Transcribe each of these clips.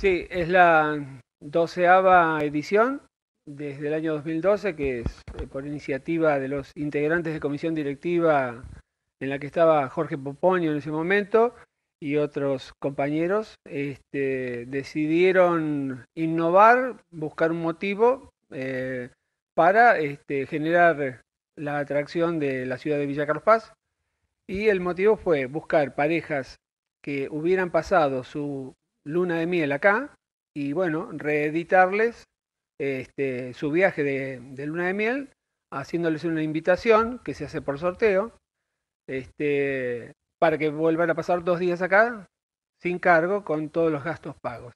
Sí, es la doceava edición desde el año 2012, que es eh, por iniciativa de los integrantes de comisión directiva en la que estaba Jorge Popoño en ese momento y otros compañeros, este, decidieron innovar, buscar un motivo eh, para este, generar la atracción de la ciudad de Villa Carlos Paz. Y el motivo fue buscar parejas que hubieran pasado su Luna de Miel acá y bueno, reeditarles este, su viaje de, Luna de Miel, haciéndoles una invitación que se hace por sorteo, este, para que vuelvan a pasar dos días acá sin cargo con todos los gastos pagos.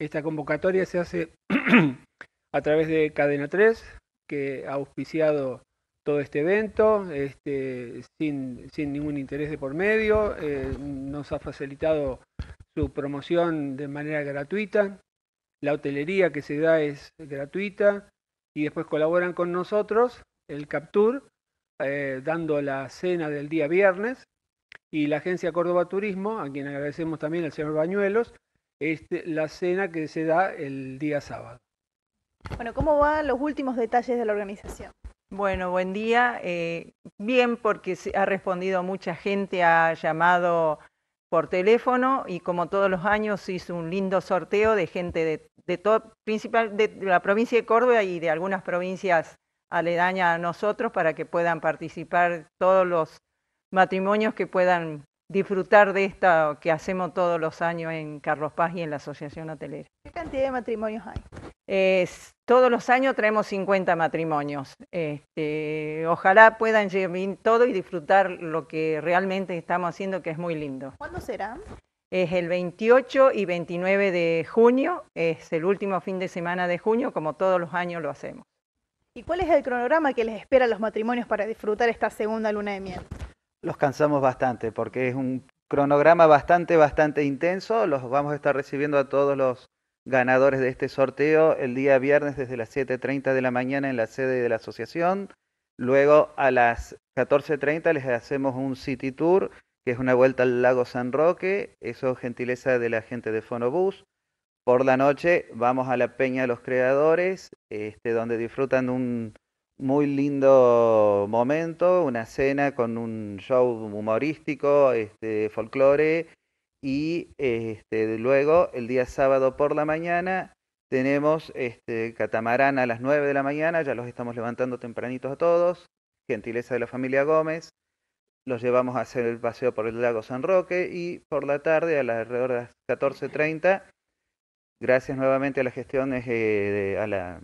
Esta convocatoria se hace a través de Cadena 3, que ha auspiciado todo este evento, este, sin, ningún interés de por medio, eh, nos ha facilitado su promoción de manera gratuita, la hotelería que se da es gratuita y después colaboran con nosotros, el Captur, eh, dando la cena del día viernes y la agencia Córdoba Turismo, a quien agradecemos también el señor Bañuelos, la cena que se da el día sábado. Bueno, ¿cómo van los últimos detalles de la organización? Bueno, buen día. Eh, bien, porque ha respondido mucha gente, ha llamado por teléfono y como todos los años hizo un lindo sorteo de gente de, principal de la provincia de Córdoba y de algunas provincias aledañas a nosotros para que puedan participar todos los matrimonios que puedan disfrutar de esta que hacemos todos los años en Carlos Paz y en la Asociación Hotelera. ¿Qué cantidad de matrimonios hay? todos los años traemos 50 matrimonios. Este, ojalá puedan llevar todo y disfrutar lo que realmente estamos haciendo, que es muy lindo. ¿Cuándo será? Es el 28 y 29 de junio, es el último fin de semana de junio, como todos los años lo hacemos. ¿Y cuál es el cronograma que les espera a los matrimonios para disfrutar esta segunda luna de miel? Los cansamos bastante porque es un cronograma bastante, bastante intenso. Los vamos a estar recibiendo a todos los ganadores de este sorteo el día viernes desde las 7.30 de la mañana en la sede de la asociación. Luego a las 14.30 les hacemos un City Tour, que es una vuelta al lago San Roque, eso gentileza de la gente de Fonobús. Por la noche vamos a la Peña de los Creadores, este, donde disfrutan un muy lindo momento, una cena con un show humorístico, este, folclore, y este, luego el día sábado por la mañana tenemos este, catamarán a las 9 de la mañana, ya los estamos levantando tempranitos a todos, gentileza de la familia Gómez, los llevamos a hacer el paseo por el lago San Roque y por la tarde, a las, alrededor de las 14.30, gracias nuevamente a las gestiones, eh, de, a la,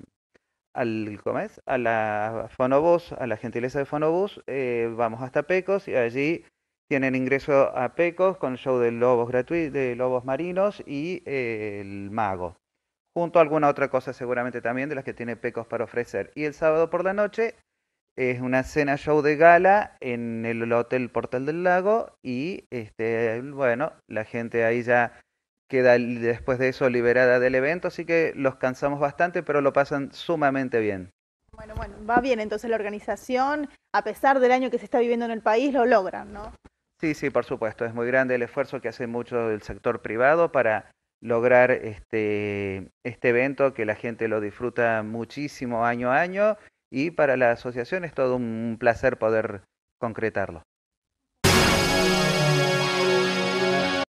al, ¿cómo A la FonoBus a la gentileza de Fonobus, eh, vamos hasta Pecos y allí tienen ingreso a Pecos con el show de lobos gratuito, de lobos marinos y eh, el mago. Junto a alguna otra cosa seguramente también de las que tiene Pecos para ofrecer. Y el sábado por la noche es una cena show de gala en el Hotel Portal del Lago y este bueno, la gente ahí ya queda después de eso liberada del evento, así que los cansamos bastante, pero lo pasan sumamente bien. Bueno, bueno, va bien entonces la organización, a pesar del año que se está viviendo en el país, lo logran, ¿no? Sí, sí, por supuesto. Es muy grande el esfuerzo que hace mucho el sector privado para lograr este, este evento que la gente lo disfruta muchísimo año a año y para la asociación es todo un placer poder concretarlo.